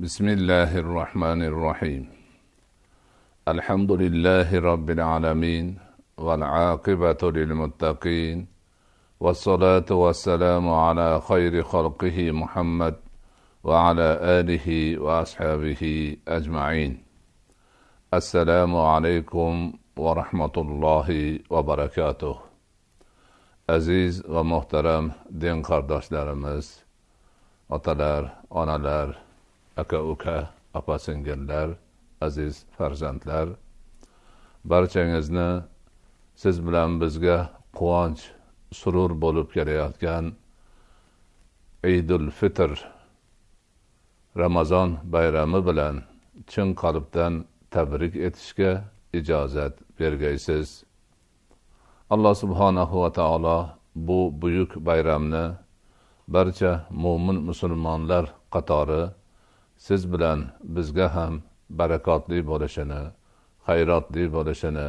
بسم الله الرحمن الرحيم الحمد لله رب العالمين والعاقبة للمتقين والصلاة والسلام على خير خلقه محمد وعلى آله وأصحابه أجمعين السلام عليكم ورحمة الله وبركاته aziz va muhtaram din qardoshlarimiz otalar onalar aka uka opa singillar aziz farzandlar barchangizni siz bilan bizga quvonch surur bo'lib kelayotgan idul fitr ramazon bayrami bilan chin qalbdan tabrik etishga ijozat bergaysiz alloh subhanahu va taolo bu buyuk bayramni barcha mo'min musulmonlar qatori siz bilan bizga ham barakotli bo'lishini hayratli bo'lishini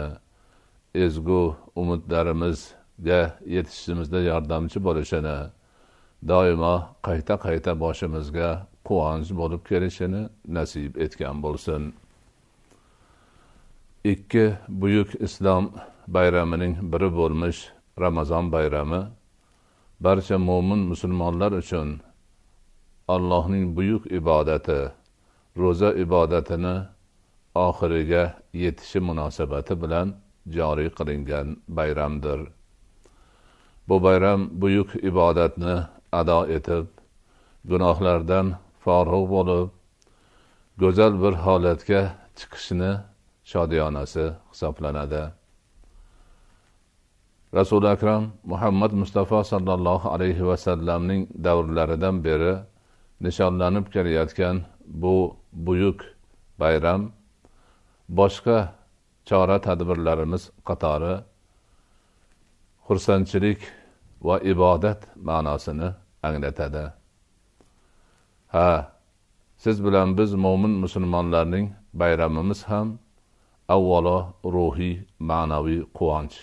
ezgu umidlarimizga yetishishimizda yordamchi bo'lishini doimo qayta qayta boshimizga quvonch bo'lib kelishini nasib etgan bo'lsin ikki buyuk islom bayramining biri bo'lmish ramazon bayrami barcha mo'min musulmonlar uchun allohning buyuk ibodati ro'za ibodatini oxiriga yetishi munosabati bilan joriy qilingan bayramdir bu bayram buyuk ibodatni ado etib gunohlardan forug' bo'lib go'zal bir holatga chiqishni shodiyonasi hisoblanadi rasuli akram muhammad mustafa sollallohu alayhi vasallamning davrlaridan beri nishonlanib kelayotgan bu buyuk bayram boshqa chora tadbirlarimiz qatori xursandchilik va ibodat ma'nosini anglatadi ha siz bilan biz mo'min musulmonlarning bayramimiz ham avvalo ruhiy ma'naviy quvonch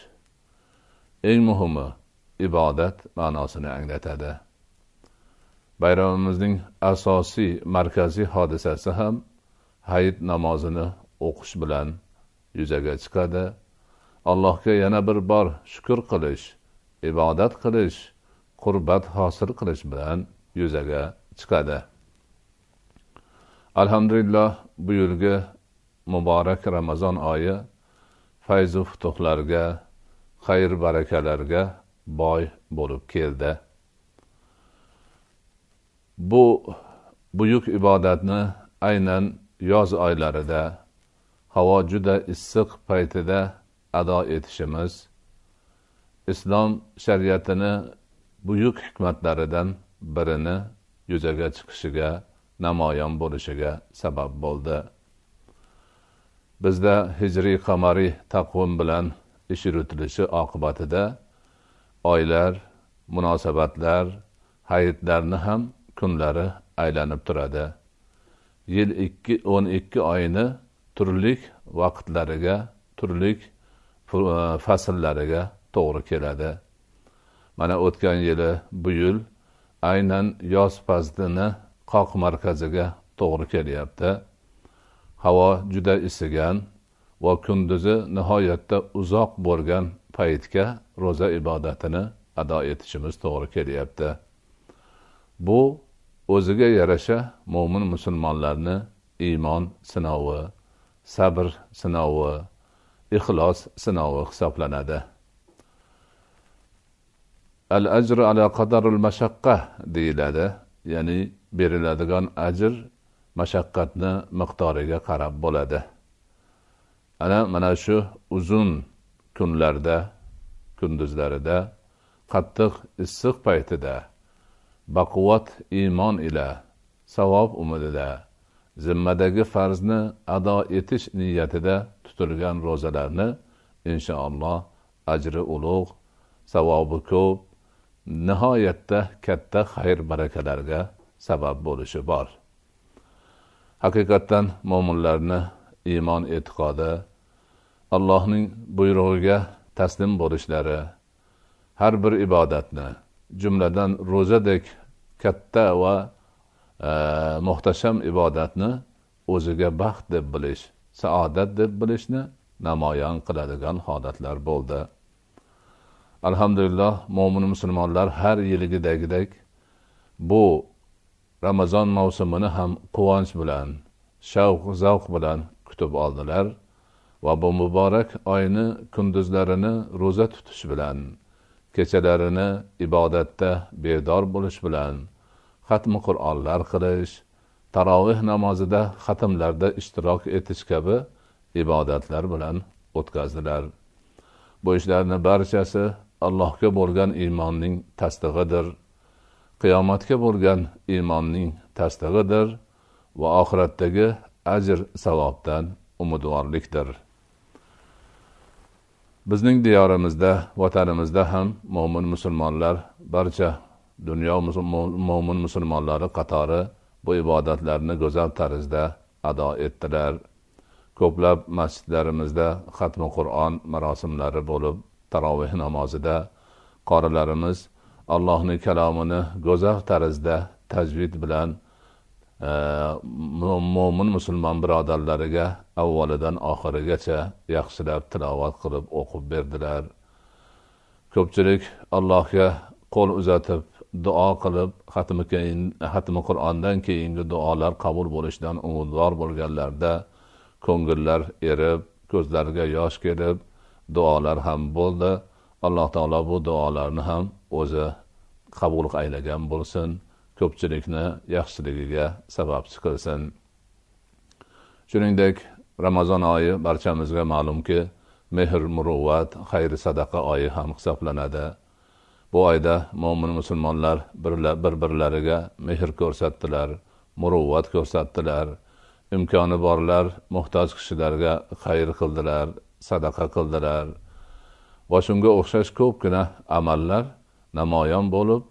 eng muhimi ibodat ma'nosini anglatadi bayramimizning asosiy markaziy hodisasi ham hayit namozini o'qish bilan yuzaga chiqadi allohga yana bir bor shukur qilish ibodat qilish qurbat hosil qilish bilan yuzaga chiqadi alhamdulillah bu yilgi muborak ramazon oyi fayzu futuhlarga xayr barakalarga boy bo'lib keldi bu buyuk ibodatni aynan yoz oylarida havo juda issiq paytida ado etishimiz islom shariatini buyuk hikmatlaridan birini yuzaga chiqishiga namoyon bo'lishiga sabab bo'ldi bizda hijriy qamariy taqvim bilan ish yuritilishi oqibatida oylar munosabatlar hayitlarni ham kunlari aylanib turadi yil ikki o'n ikki oyini turli vaqtlariga turli e, fasllariga to'g'ri keladi mana o'tgan yili bu yil aynan yoz faslini qoq markaziga to'g'ri kelyapti havo juda isigan va kunduzi nihoyatda uzoq bo'lgan paytga ro'za ibodatini ado etishimiz to'g'ri kelyapti bu o'ziga yarasha mo'min musulmonlarni iymon sinovi sabr sinovi ixlos sinovi hisoblanadi al ajr ala qadarul mashaqqa deyiladi ya'ni beriladigan ajr mashaqqatni miqdoriga qarab bo'ladi ana mana shu uzun kunlarda kunduzlarida qattiq issiq paytida baquvvat iymon ila savob umidida zimmadagi farzni ado etish niyatida tutilgan ro'zalarni inshaalloh ajri ulug' savobi ko'p nihoyatda katta xayr barakalarga sabab bo'lishi bor haqiqatdan mo'minlarni iymon e'tiqodi allohning buyrug'iga taslim bo'lishlari har bir ibodatni jumladan ro'zadek katta va e, muhtasham ibodatni o'ziga baxt deb bilish saodat deb bilishni namoyon qiladigan holatlar bo'ldi alhamdulillah mo'min musulmonlar har yilgidagidek bu ramazon mavsumini ham quvonch bilan shavq zavq bilan kutib oldilar va bu muborak oyni kunduzlarini ro'za tutish bilan kechalarini ibodatda bedor bo'lish bilan xatmi qur'onlar qilish taroveh namozida xatmlarda ishtirok etish kabi ibodatlar bilan o'tkazdilar bu ishlarni barchasi allohga bo'lgan iymonning tasdig'idir qiyomatga bo'lgan iymonning tasdig'idir va oxiratdagi ajr savobdan umidvorlikdir bizning diyorimizda vatanimizda ham mo'min musulmonlar barcha dunyo mo'min musulmonlari qatori bu ibodatlarni go'zal tarzda ado etdilar ko'plab masjidlarimizda xatmi qur'on marosimlari bo'lib taroveh namozida qorilarimiz allohni kalomini go'zal tarzda tajvid bilan e, mo'min musulmon birodarlariga avvalidan oxirigacha yaxshilab tilovat qilib o'qib berdilar ko'pchilik allohga qo'l uzatib duo qilib xatmi xatmi qur'ondan keyingi duolar qabul bo'lishidan umidvor bo'lganlarda ko'ngillar erib ko'zlariga yosh kelib duolar ham bo'ldi alloh taolo bu duolarni ham o'zi qabul aylagan bo'lsin ko'pchilikni yaxshiligiga sababchi qilsin shuningdek ramazon oyi barchamizga ma'lumki mehr muruvvat xayr sadaqa oyi ham hisoblanadi bu oyda mo'min musulmonlar bir birlariga mehr ko'rsatdilar muruvvat ko'rsatdilar imkoni borlar muhtoj kishilarga xayr qildilar sadaqa qildilar va shunga o'xshash ko'pgina amallar namoyon bo'lib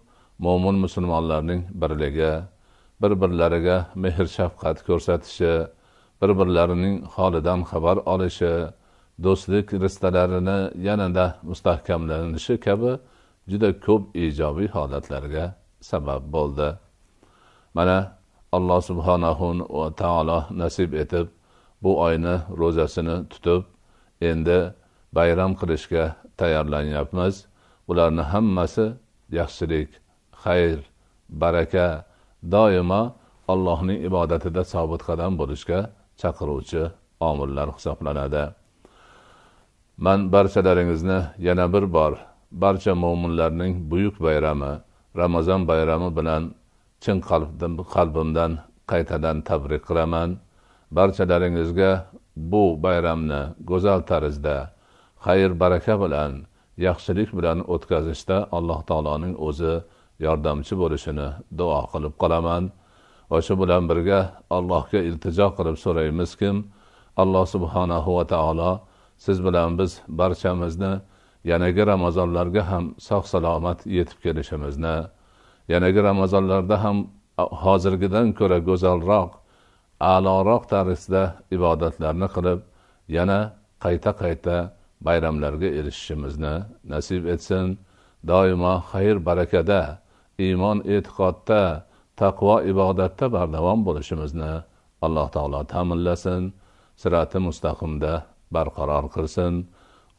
mo'min musulmonlarning birligi bir birlariga mehr shafqat ko'rsatishi bir birlarining holidan xabar olishi do'stlik rishtalarini yanada mustahkamlanishi kabi juda ko'p ijobiy holatlarga sabab bo'ldi mana alloh subhanahu va taolo nasib etib bu oyni ro'zasini tutib endi bayram qilishga tayyorlanyapmiz bularni hammasi yaxshilik xayr baraka doimo allohning ibodatida sobit qadam bo'lishga chaqiruvchi omillar hisoblanadi man barchalaringizni yana bir bor barcha mo'minlarning buyuk bayrami ramazon bayrami bilan chin qalbdan qalbimdan qaytadan tabrik qilaman barchalaringizga bu bayramni go'zal tarzda xayr baraka bilan yaxshilik bilan o'tkazishda alloh taoloning o'zi yordamchi bo'lishini duo qilib qolaman va shu bilan birga allohga iltijo qilib so'raymizkim alloh subhanahu va taolo siz bilan biz barchamizni yanagi ramazonlarga ham sog' salomat yetib kelishimizni yanagi ramazonlarda ham hozirgidan ko'ra go'zalroq a'loroq tarzda ibodatlarni qilib yana qayta qayta bayramlarga erishishimizni nasib etsin doimo xayr barakada iymon e'tiqodda taqvo ibodatda bardavom bo'lishimizni alloh taolo ta'minlasin sirati mustaqimda barqaror qilsin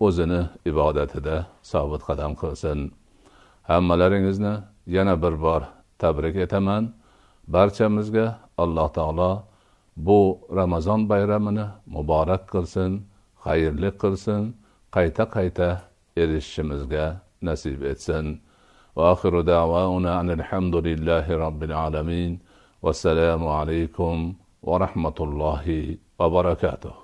o'zini ibodatida sobit qadam qilsin hammalaringizni yana bir bor tabrik etaman barchamizga alloh taolo bu ramazon bayramini muborak qilsin xayrli qilsin qayta qayta erishishimizga nasib etsin وآخر دعوانا أن الحمد لله رب العالمين والسلام عليكم ورحمة الله وبركاته